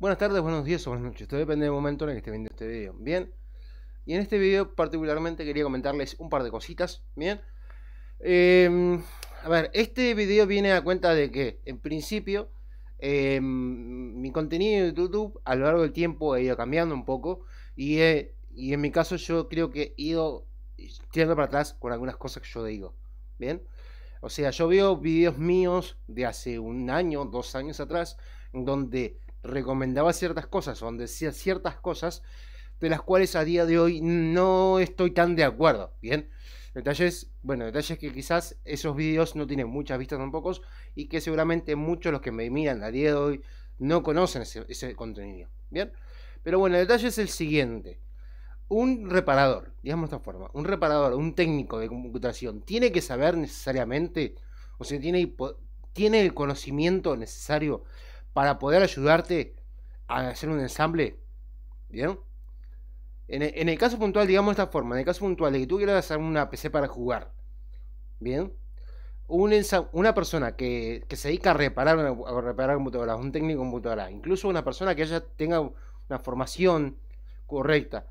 Buenas tardes, buenos días o buenas noches. Esto depende del momento en el que esté viendo este video. Bien. Y en este video particularmente quería comentarles un par de cositas. Bien. Em, a ver, este video viene a cuenta de que en principio em, mi contenido de YouTube a lo largo del tiempo ha ido cambiando un poco. Y, y en mi caso yo creo que he ido tirando para atrás con algunas cosas que yo digo. Bien. O sea, yo veo videos míos de hace un año, dos años atrás, donde recomendaba ciertas cosas, donde decía ciertas cosas de las cuales a día de hoy no estoy tan de acuerdo, ¿bien? Detalles, bueno, detalles que quizás esos vídeos no tienen muchas vistas tampoco y que seguramente muchos los que me miran a día de hoy no conocen ese, contenido, ¿bien? Pero bueno, el detalle es el siguiente. Un reparador, digamos de esta forma, un reparador, un técnico de computación, tiene que saber necesariamente, o sea, tiene, tiene el conocimiento necesario para poder ayudarte a hacer un ensamble. ¿Bien? En el, caso puntual, digamos de esta forma, en el caso puntual de que tú quieras hacer una PC para jugar, ¿bien? una persona que, se dedica a reparar, a reparar un técnico de computadoras, incluso una persona que ya tenga una formación correcta,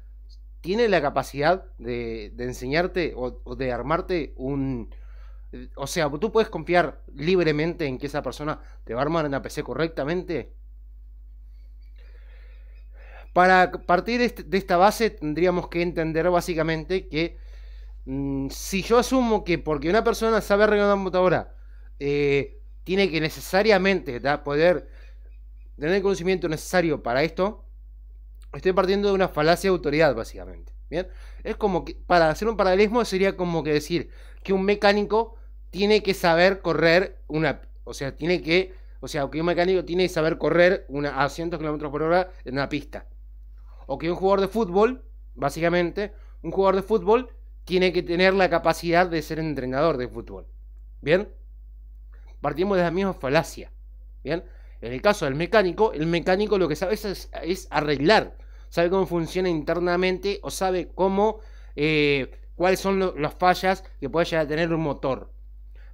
tiene la capacidad de, enseñarte o, de armarte un, o sea, tú puedes confiar libremente en que esa persona te va a armar una PC correctamente. Para partir de esta base tendríamos que entender básicamente que mm, si yo asumo que porque una persona sabe arreglar una computadora, eh, tiene que necesariamente poder tener el conocimiento necesario para esto, estoy partiendo de una falacia de autoridad básicamente. Bien, es como que para hacer un paralelismo sería como que decir que un mecánico tiene que saber correr una, o sea, tiene que, o sea, que un mecánico tiene que saber correr una, a 100 km por hora en una pista. O que un jugador de fútbol, básicamente, un jugador de fútbol tiene que tener la capacidad de ser entrenador de fútbol. ¿Bien? Partimos de la misma falacia. ¿Bien? En el caso del mecánico, el mecánico lo que sabe es, arreglar, sabe cómo funciona internamente o sabe cómo, eh, cuáles son las fallas que puede llegar a tener un motor.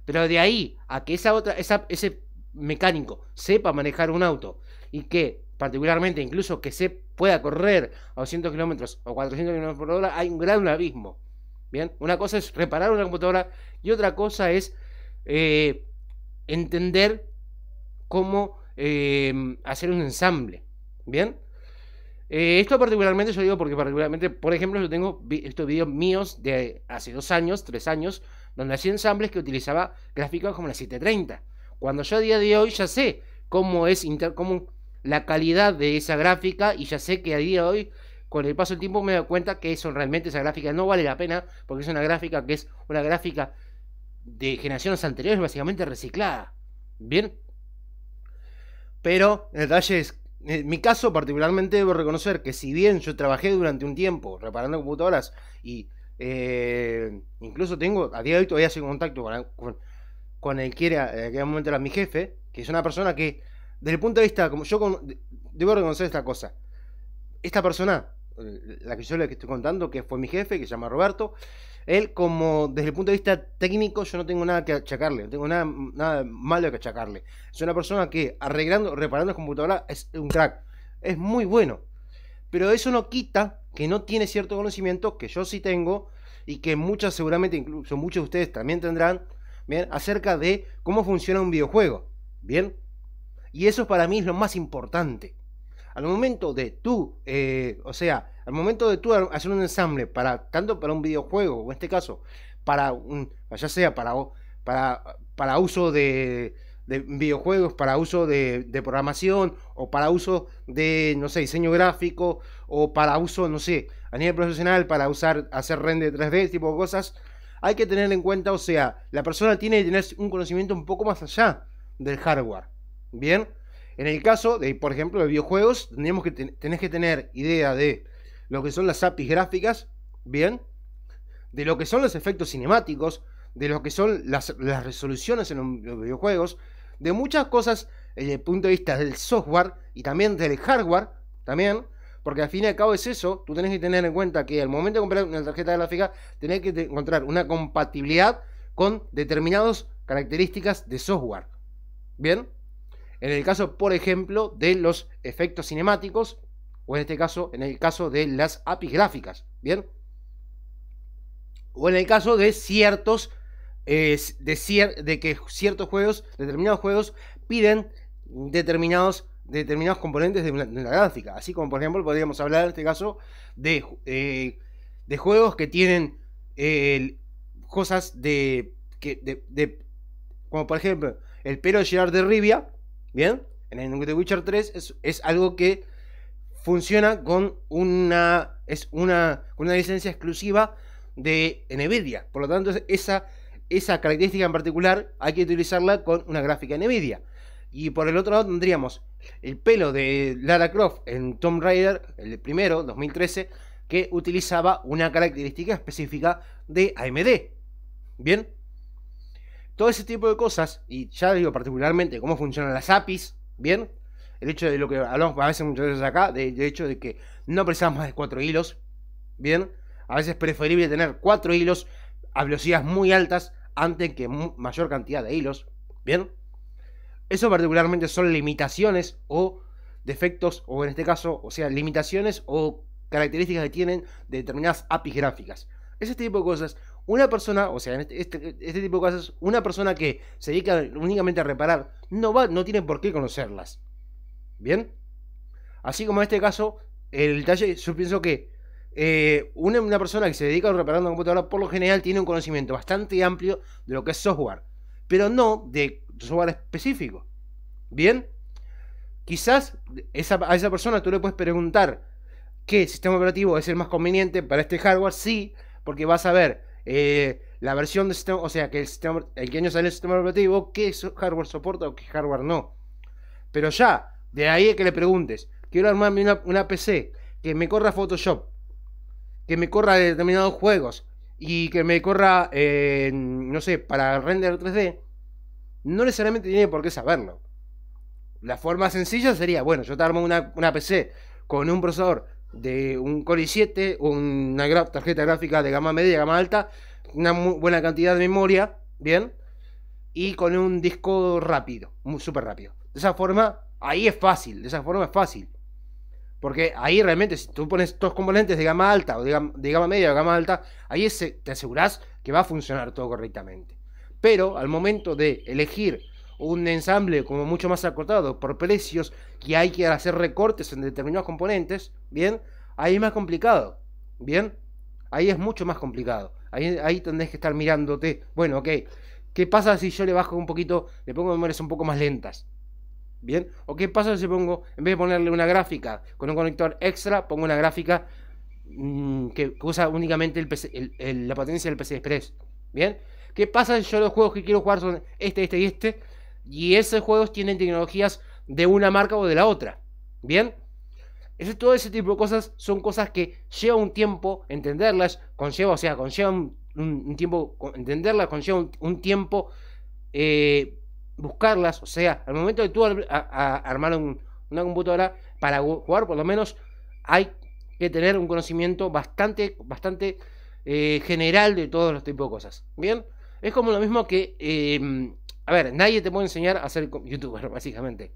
Pero de ahí a que esa otra, ese mecánico sepa manejar un auto y que particularmente incluso que se pueda correr a 200 kilómetros o 400 kilómetros por hora, hay un gran abismo. Bien, una cosa es reparar una computadora y otra cosa es eh, entender cómo em, hacer un ensamble. Bien, eh, esto particularmente yo digo porque particularmente, por ejemplo, yo tengo estos videos míos de hace dos años, tres años, donde hacía ensambles que utilizaba gráficas como la 730. Cuando yo a día de hoy ya sé cómo es la calidad de esa gráfica y ya sé que a día de hoy con el paso del tiempo me doy cuenta que eso realmente esa gráfica no vale la pena porque es una gráfica que es una gráfica de generaciones anteriores básicamente reciclada. Bien. Pero el detalle en mi caso particularmente debo reconocer que si bien yo trabajé durante un tiempo reparando computadoras y eh, incluso tengo, a día de hoy todavía sigo en contacto con, con, el que era, en momento era mi jefe, que es una persona que, desde el punto de vista, como yo debo reconocer esta cosa, esta persona, eh, la que yo le estoy contando, que fue mi jefe, que se llama Roberto, él como desde el punto de vista técnico yo no tengo nada que achacarle, no tengo nada, nada malo que achacarle. Es una persona que arreglando, reparando las computadoras es un crack, es muy bueno. Pero eso no quita que no tiene cierto conocimiento, que yo sí tengo, y que muchas seguramente, incluso muchos de ustedes también tendrán, ¿bien? acerca de cómo funciona un videojuego. ¿Bien? Y eso para mí es lo más importante. Al momento de tú, eh, o sea, al momento de tú hacer un ensamble, para, tanto para un videojuego, o en este caso, para un, ya sea para, para, para uso de, de videojuegos para uso de, programación o para uso de, no sé, diseño gráfico o para uso, no sé, a nivel profesional, para usar, hacer render 3D, tipo de cosas, hay que tener en cuenta, o sea, la persona tiene que tener un conocimiento un poco más allá del hardware. Bien, en el caso de, por ejemplo, de videojuegos, tenemos que tenés que tener idea de lo que son las APIs gráficas, bien, de lo que son los efectos cinemáticos, de lo que son las resoluciones en los videojuegos, de muchas cosas desde el punto de vista del software y también del hardware, también, porque al fin y al cabo es eso, tú tenés que tener en cuenta que al momento de comprar una tarjeta gráfica, tenés que encontrar una compatibilidad con determinadas características de software. ¿Bien? En el caso, por ejemplo, de los efectos cinemáticos, o en este caso, en el caso de las APIs gráficas, ¿bien? O en el caso de ciertos de, de que ciertos juegos, determinados juegos, piden determinados, determinados componentes de, una, la gráfica. Así como, por ejemplo, podríamos hablar en este caso de, eh, de juegos que tienen eh, cosas de, que, de, Como por ejemplo, el pelo de Gerard de Rivia, ¿bien? En el The Witcher 3 es, es algo que funciona con una, es una, con una licencia exclusiva de Nvidia. Por lo tanto, esa esa característica en particular hay que utilizarla con una gráfica NVIDIA. Y por el otro lado tendríamos el pelo de Lara Croft en Tomb Raider, el primero, 2013, que utilizaba una característica específica de AMD. Bien, todo ese tipo de cosas, y ya digo particularmente cómo funcionan las APIs, bien, el hecho de lo que hablamos a veces muchas veces acá, de hecho de que no precisamos más de cuatro hilos, bien, a veces es preferible tener cuatro hilos a velocidades muy altas antes que mayor cantidad de hilos. ¿Bien? Eso particularmente son limitaciones o defectos, o en este caso, o sea, limitaciones o características que tienen determinadas APIs gráficas. Ese tipo de cosas, una persona, o sea, este, este, este, tipo de cosas, una persona que se dedica únicamente a reparar, no, va, no tiene por qué conocerlas. ¿Bien? Así como en este caso, el detalle, yo pienso que eh, una, persona que se dedica a reparar una computadora por lo general tiene un conocimiento bastante amplio de lo que es software, pero no de software específico. Bien, quizás a esa persona tú le puedes preguntar qué sistema operativo es el más conveniente para este hardware, sí, porque vas a ver eh, la versión de sistema, o sea, que el, que año sale el sistema operativo, qué hardware soporta o qué hardware no. Pero ya, de ahí es que le preguntes, quiero armarme una, una PC que me corra Photoshop, que me corra determinados juegos y que me corra, eh, no sé, para render 3D, no necesariamente tiene por qué saberlo. La forma sencilla sería, bueno, yo te armo una, PC con un procesador de un Core i7, una tarjeta gráfica de gama media, gama alta, una buena cantidad de memoria, ¿bien? Y con un disco rápido, muy súper rápido. De esa forma, ahí es fácil, de esa forma es fácil. Porque ahí realmente, si tú pones dos componentes de gama alta o de gama, media o gama alta, ahí eh, te asegurás que va a funcionar todo correctamente. Pero al momento de elegir un ensamble como mucho más acortado por precios que hay que hacer recortes en determinados componentes, bien, ahí es más complicado. Bien, ahí es mucho más complicado. Ahí, ahí que estar mirándote, bueno, ok, ¿qué pasa si yo le bajo un poquito, le pongo memorias un poco más lentas? ¿Bien? ¿O qué pasa si pongo, en vez de ponerle una gráfica con un conector extra, pongo una gráfica mm, que usa únicamente la potencia del PC Express? ¿Bien? ¿Qué pasa si yo los juegos que quiero jugar son este, este y este? Y esos juegos tienen tecnologías de una marca o de la otra. ¿Bien? todo ese tipo de cosas son cosas que lleva un tiempo entenderlas, conlleva, o sea, conlleva un, tiempo, entenderlas conlleva un, un tiempo... Eh, buscarlas, o sea, al momento de tú armar una computadora, para jugar por lo menos hay que tener un conocimiento bastante, bastante eh, general de todos los tipos de cosas. Bien, es como lo mismo que, em, a ver, nadie te puede enseñar a ser youtuber, básicamente,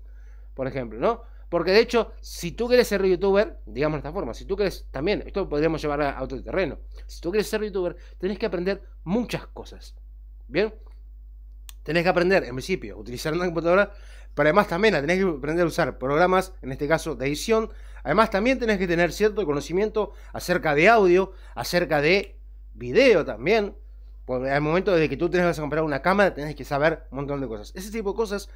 por ejemplo, ¿no? Porque de hecho, si tú quieres ser youtuber, digamos de esta forma, si tú quieres también, esto podríamos llevar a otro terreno, si tú quieres ser youtuber, tenés que aprender muchas cosas. Bien, tenés que aprender, en principio, utilizar una computadora, pero además también tenés que aprender a usar programas, en este caso de edición. Además también tenés que tener cierto conocimiento acerca de audio, acerca de video también. Porque al momento de que tú tenés que comprar una cámara, tenés que saber un montón de cosas. Ese tipo de cosas,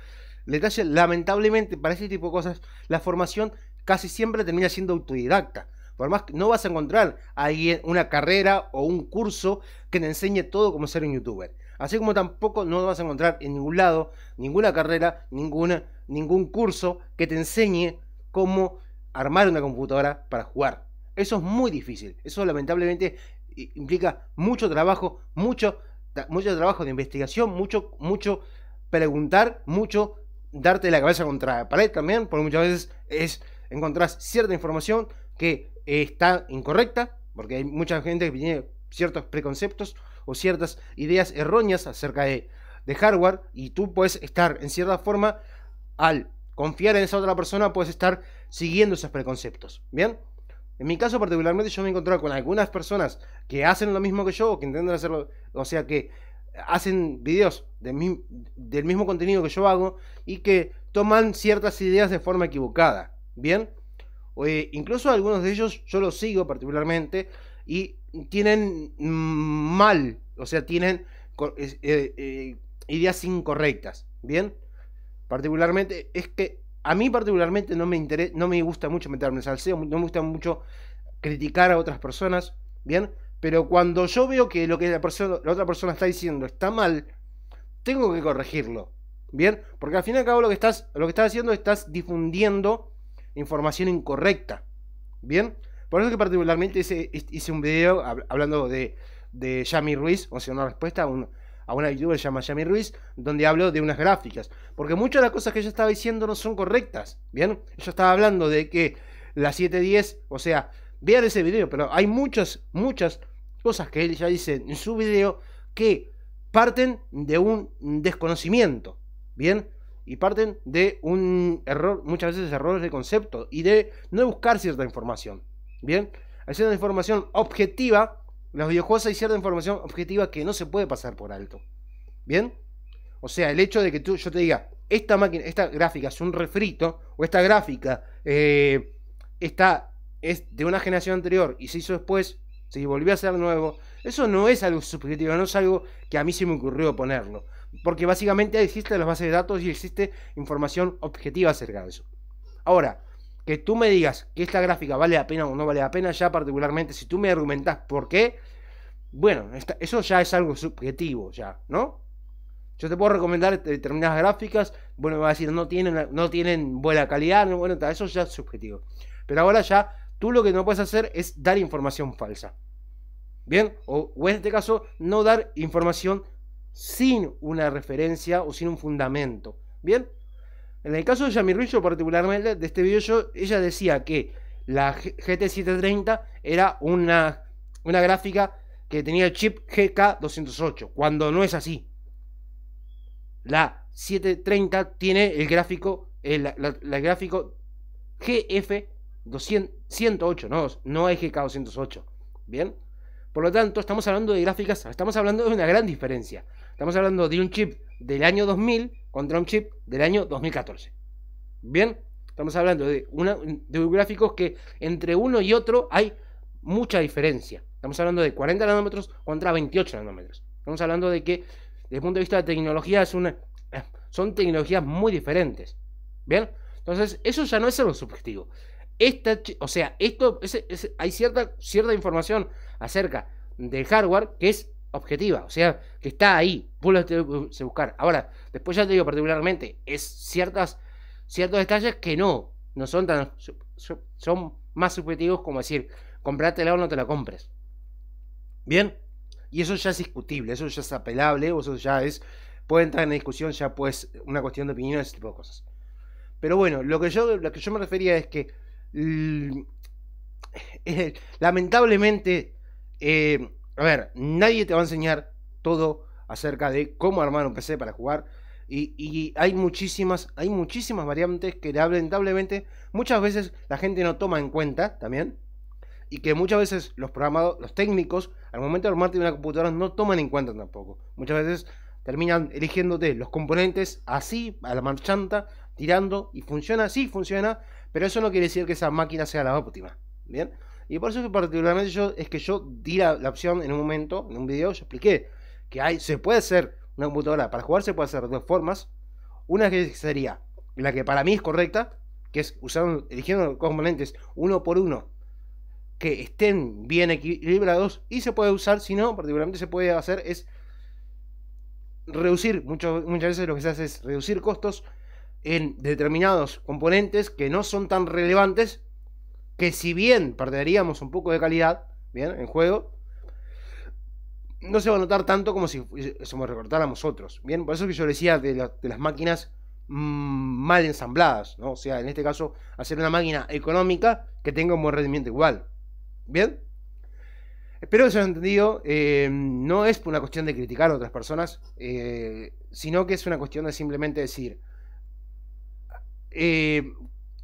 detalle, lamentablemente, para ese tipo de cosas, la formación casi siempre termina siendo autodidacta. Por más que no vas a encontrar ahí una carrera o un curso que te enseñe todo como ser un youtuber. Así como tampoco no vas a encontrar en ningún lado, ninguna carrera, ninguna, ningún curso que te enseñe cómo armar una computadora para jugar. Eso es muy difícil. Eso lamentablemente implica mucho trabajo, mucho, mucho trabajo de investigación, mucho, mucho preguntar, mucho darte la cabeza contra la pared también, porque muchas veces es encontrás cierta información que eh, está incorrecta, porque hay mucha gente que tiene ciertos preconceptos o ciertas ideas erróneas acerca de, hardware y tú puedes estar en cierta forma al confiar en esa otra persona puedes estar siguiendo esos preconceptos. ¿Bien? En mi caso particularmente yo me he encontrado con algunas personas que hacen lo mismo que yo o que intentan hacerlo, o sea que hacen videos de del mismo contenido que yo hago y que toman ciertas ideas de forma equivocada. ¿Bien? o eh, incluso algunos de ellos yo los sigo particularmente y tienen mal, o sea, tienen eh, eh, ideas incorrectas, ¿bien? Particularmente, es que a mí particularmente no me, interesa, no me gusta mucho meterme en salseo, no me gusta mucho criticar a otras personas, ¿bien? Pero cuando yo veo que lo que la, otra persona está diciendo está mal, tengo que corregirlo, ¿bien? Porque al fin y al cabo lo que estás, lo que estás haciendo, estás difundiendo información incorrecta, ¿bien? Por eso que particularmente hice, hice un video hablando de, de Yami Ruiz, o sea, una respuesta a, un, a una youtuber llamada Yami Ruiz, donde hablo de unas gráficas. Porque muchas de las cosas que ella estaba diciendo no son correctas, ¿bien? Ella estaba hablando de que la 710, o sea, vean ese video, pero hay muchas, muchas cosas que ella dice en su video que parten de un desconocimiento, ¿bien? Y parten de un error, muchas veces errores de concepto y de no buscar cierta información. Bien, hay cierta información objetiva. los videojuegos hay cierta información objetiva que no se puede pasar por alto. Bien, o sea, el hecho de que tú, yo te diga, esta máquina, esta gráfica es un refrito, o esta gráfica eh, está, es de una generación anterior y se hizo después, se volvió a ser nuevo. Eso no es algo subjetivo, no es algo que a mí se me ocurrió ponerlo. Porque básicamente existe las bases de datos y existe información objetiva acerca de eso. Ahora, que tú me digas que esta gráfica vale la pena o no vale la pena, ya particularmente si tú me argumentas por qué, bueno, eso ya es algo subjetivo, ya, ¿no? Yo te puedo recomendar determinadas gráficas, bueno, va a decir, no tienen, no tienen buena calidad, no, bueno, eso ya es subjetivo. Pero ahora ya, tú lo que no puedes hacer es dar información falsa. ¿Bien? o en este caso, no dar información sin una referencia o sin un fundamento. ¿Bien? En el caso de Ruiz, yo particularmente, de este video, ella decía que la GT730 era una, una gráfica que tenía el chip GK208, cuando no es así. La 730 tiene el gráfico, el, eh, gráfico GF108, no, no es GK208. Bien, por lo tanto, estamos hablando de gráficas, estamos hablando de una gran diferencia. Estamos hablando de un chip del año 2000 contra un chip del año 2014. Bien, estamos hablando de, una, de gráficos que entre uno y otro hay mucha diferencia. Estamos hablando de 40 nanómetros contra 28 nanómetros. Estamos hablando de que, desde el punto de vista de tecnología, es eh, son tecnologías muy diferentes. Bien, entonces eso ya no es algo subjetivo. Esta, o sea, esto hay cierta, cierta información acerca del hardware que es objetiva, o sea, que está ahí, vos la que buscar. Ahora, después ya te digo particularmente, es ciertas, ciertos detalles que no, no son tan, son más subjetivos como decir, la o no te la compres. Bien, y eso ya es discutible, eso ya es apelable, o eso ya es, puede entrar en discusión, ya pues, una cuestión de opinión, ese tipo de cosas. Pero bueno, lo que yo, lo que yo me refería es que, lamentablemente, eh, a ver, nadie te va a enseñar todo acerca de cómo armar un PC para jugar. Y, hay muchísimas, hay muchísimas variantes que lamentablemente muchas veces la gente no toma en cuenta también. Y que muchas veces los programados, los técnicos, al momento de armarte una computadora no toman en cuenta tampoco. Muchas veces terminan eligiéndote los componentes así, a la marchanta, tirando, y funciona, sí funciona, pero eso no quiere decir que esa máquina sea la óptima. ¿Bien? Y por eso particularmente yo, es que yo di la, opción en un momento, en un video, yo expliqué que hay, se puede hacer una computadora para jugar, se puede hacer de dos formas. Una que sería la que para mí es correcta, que es usando, eligiendo componentes uno por uno que estén bien equilibrados y se puede usar, si no, particularmente se puede hacer es reducir, mucho, muchas veces lo que se hace es reducir costos en determinados componentes que no son tan relevantes que si bien perderíamos un poco de calidad, bien, en juego, no se va a notar tanto como si somos recortáramos otros, bien, por eso que yo decía de, las máquinas mm, mal ensambladas, ¿no? O sea, en este caso, hacer una máquina económica que tenga un buen rendimiento igual, ¿bien? Espero que se haya entendido, eh, no es una cuestión de criticar a otras personas, eh, sino que es una cuestión de simplemente decir... El eh,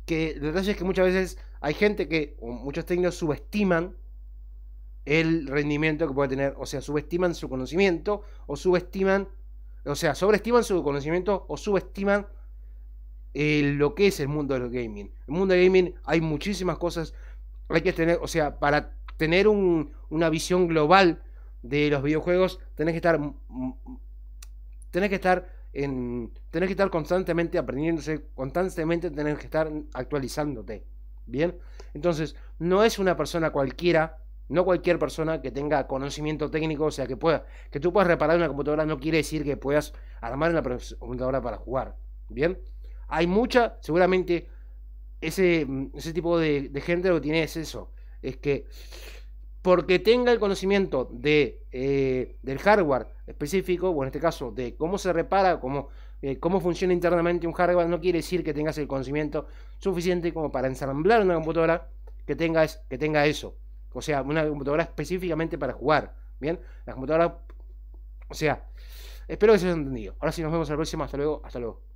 que es que muchas veces hay gente que, muchos técnicos subestiman el rendimiento que puede tener, o sea, subestiman su conocimiento o subestiman, o sea, sobreestiman su conocimiento o subestiman eh, lo que es el mundo del gaming. El mundo del gaming hay muchísimas cosas, hay que tener, o sea, para tener una visión global de los videojuegos, tenés que estar, mm, mm, tenés que estar en, tenés que estar constantemente aprendiéndose, constantemente tenés que estar actualizándote. Bien, entonces no es una persona cualquiera, no cualquier persona que tenga conocimiento técnico, o sea, que pueda, que tú puedas reparar una computadora no quiere decir que puedas armar una computadora para jugar. Bien, hay mucha, seguramente ese, mm, ese tipo de, gente lo que tiene es eso, es que porque tenga el conocimiento de, eh, del hardware específico, o en este caso de cómo se repara, cómo eh, cómo funciona internamente un hardware no quiere decir que tengas el conocimiento suficiente como para ensamblar una computadora que tenga, que tenga eso. O sea, una computadora específicamente para jugar. Bien, la computadora. O sea, espero que se haya entendido. Ahora sí, nos vemos en la próxima. Hasta luego, hasta luego.